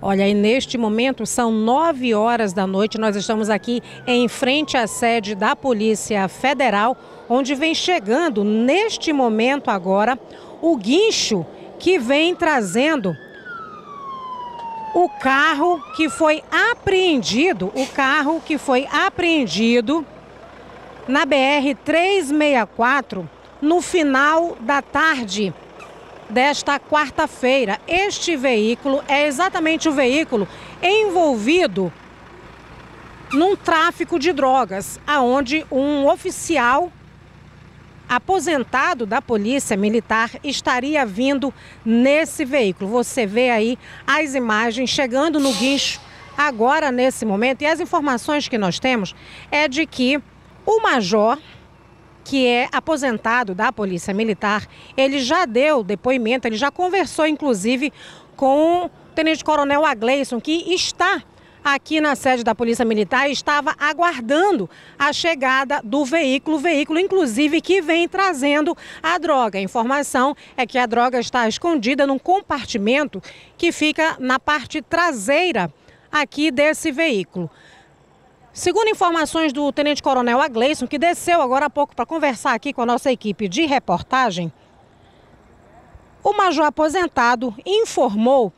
Olha, e neste momento são nove horas da noite, nós estamos aqui em frente à sede da Polícia Federal, onde vem chegando neste momento agora o guincho que vem trazendo o carro que foi apreendido, o carro que foi apreendido na BR 364 no final da tarde desta quarta-feira. Este veículo é exatamente o veículo envolvido num tráfico de drogas, aonde um oficial aposentado da Polícia Militar estaria vindo nesse veículo. Você vê aí as imagens chegando no guincho agora nesse momento e as informações que nós temos é de que o major que é aposentado da Polícia Militar, ele já deu depoimento, ele já conversou inclusive com o Tenente Coronel Agleison, que está aqui na sede da Polícia Militar e estava aguardando a chegada do veículo, veículo inclusive que vem trazendo a droga. A informação é que a droga está escondida num compartimento que fica na parte traseira aqui desse veículo. Segundo informações do Tenente Coronel Agleison, que desceu agora há pouco para conversar aqui com a nossa equipe de reportagem, o major aposentado informou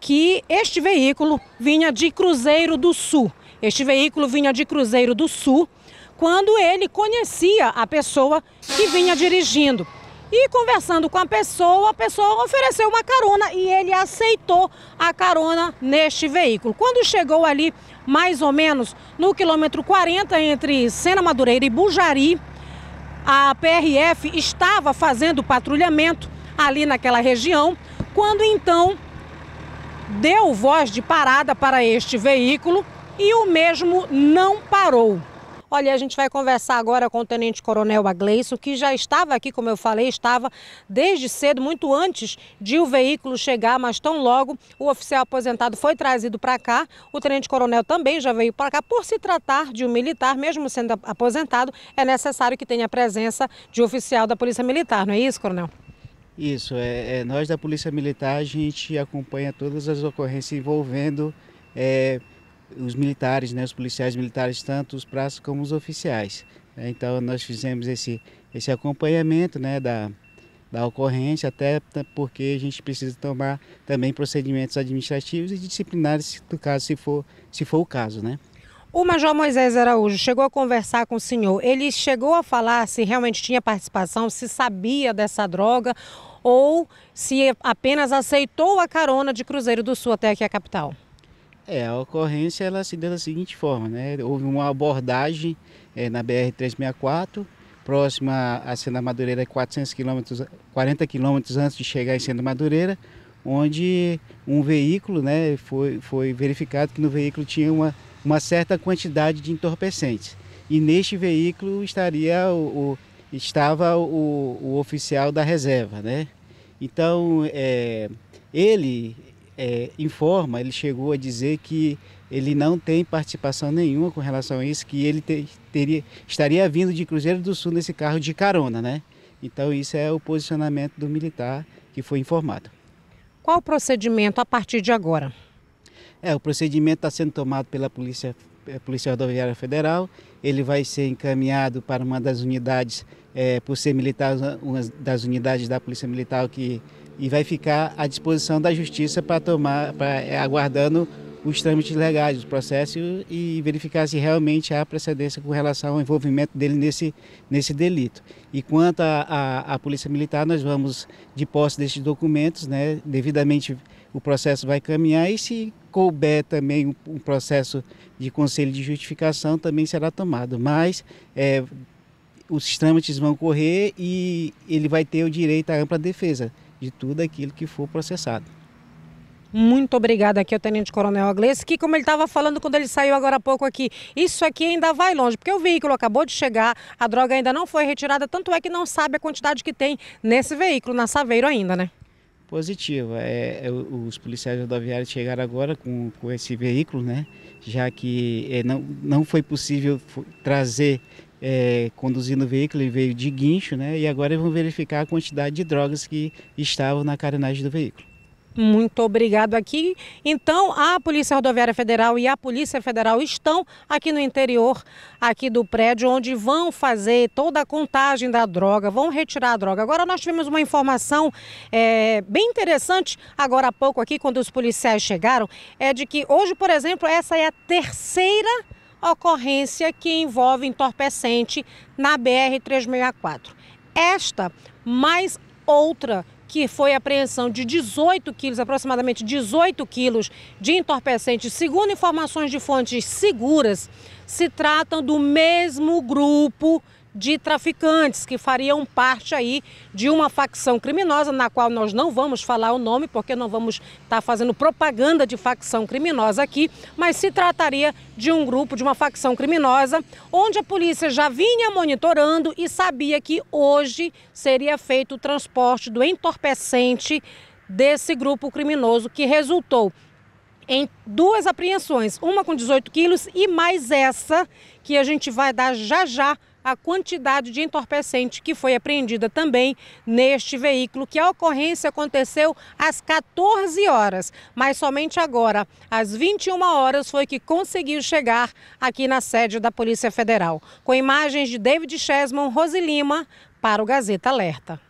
que este veículo vinha de Cruzeiro do Sul. Este veículo vinha de Cruzeiro do Sul quando ele conhecia a pessoa que vinha dirigindo. E conversando com a pessoa, a pessoa ofereceu uma carona e ele aceitou a carona neste veículo. Quando chegou ali, mais ou menos no quilômetro 40 entre Sena Madureira e Bujari, a PRF estava fazendo patrulhamento ali naquela região, quando então deu voz de parada para este veículo e o mesmo não parou. Olha, a gente vai conversar agora com o Tenente Coronel Agleiso, que já estava aqui, como eu falei, estava desde cedo, muito antes de o veículo chegar, mas tão logo o oficial aposentado foi trazido para cá. O Tenente Coronel também já veio para cá. Por se tratar de um militar, mesmo sendo aposentado, é necessário que tenha a presença de oficial da Polícia Militar, não é isso, Coronel? Isso, é, é, nós da Polícia Militar, a gente acompanha todas as ocorrências envolvendo é, os militares, né, os policiais militares, tanto os praças como os oficiais. Então nós fizemos esse, esse acompanhamento né, da, da ocorrência, até porque a gente precisa tomar também procedimentos administrativos e disciplinares, do caso, se for, se for o caso. Né? O Major Moisés Araújo chegou a conversar com o senhor. Ele chegou a falar se realmente tinha participação, se sabia dessa droga ou se apenas aceitou a carona de Cruzeiro do Sul até aqui a capital. É, a ocorrência ela se deu da seguinte forma, né? Houve uma abordagem é, na BR-364, próxima à Senda Madureira, 400 quilômetros, 40 quilômetros antes de chegar em Senda Madureira, onde um veículo, né, foi, foi verificado que no veículo tinha uma, uma certa quantidade de entorpecentes. E neste veículo estaria o, o estava o, o, oficial da reserva, né? Então, é, ele é, informa, ele chegou a dizer que ele não tem participação nenhuma com relação a isso, que ele te, teria, estaria vindo de Cruzeiro do Sul nesse carro de carona, né? Então isso é o posicionamento do militar que foi informado. Qual o procedimento a partir de agora? É, o procedimento está sendo tomado pela Polícia, eh, Polícia Rodoviária Federal. Ele vai ser encaminhado para uma das unidades, é, por ser militar, uma das unidades da Polícia Militar que e vai ficar à disposição da justiça para tomar, pra, é, aguardando os trâmites legais do processo e verificar se realmente há precedência com relação ao envolvimento dele nesse, nesse delito. E quanto à Polícia Militar, nós vamos, de posse destes documentos, né, devidamente o processo vai caminhar e se couber também um, um processo de conselho de justificação também será tomado. Mas é, os trâmites vão correr e ele vai ter o direito à ampla defesa de tudo aquilo que for processado. Muito obrigada aqui ao Tenente Coronel Aglês, que como ele estava falando quando ele saiu agora há pouco aqui, isso aqui ainda vai longe, porque o veículo acabou de chegar, a droga ainda não foi retirada, tanto é que não sabe a quantidade que tem nesse veículo, na Saveiro ainda, né? Positiva. É, é, os policiais rodoviários chegaram agora com, com esse veículo, né? Já que é, não, não foi possível trazer é, conduzindo o veículo, ele veio de guincho, né? E agora vão verificar a quantidade de drogas que estavam na carenagem do veículo. Muito obrigado aqui. Então, a Polícia Rodoviária Federal e a Polícia Federal estão aqui no interior aqui do prédio, onde vão fazer toda a contagem da droga, vão retirar a droga. Agora nós tivemos uma informação é, bem interessante agora há pouco aqui, quando os policiais chegaram, é de que hoje, por exemplo, essa é a terceira ocorrência que envolve entorpecente na BR-364. Esta, mais outra que foi apreensão de 18 quilos, aproximadamente 18 quilos de entorpecente, segundo informações de fontes seguras, se tratam do mesmo grupo de traficantes que fariam parte aí de uma facção criminosa, na qual nós não vamos falar o nome, porque não vamos estar tá fazendo propaganda de facção criminosa aqui, mas se trataria de um grupo, de uma facção criminosa, onde a polícia já vinha monitorando e sabia que hoje seria feito o transporte do entorpecente desse grupo criminoso que resultou em duas apreensões, uma com 18 quilos e mais essa que a gente vai dar já já a quantidade de entorpecente que foi apreendida também neste veículo, que a ocorrência aconteceu às 14 horas, mas somente agora, às 21 horas, foi que conseguiu chegar aqui na sede da Polícia Federal. Com imagens de David Chesman, Rosilima, para o Gazeta Alerta.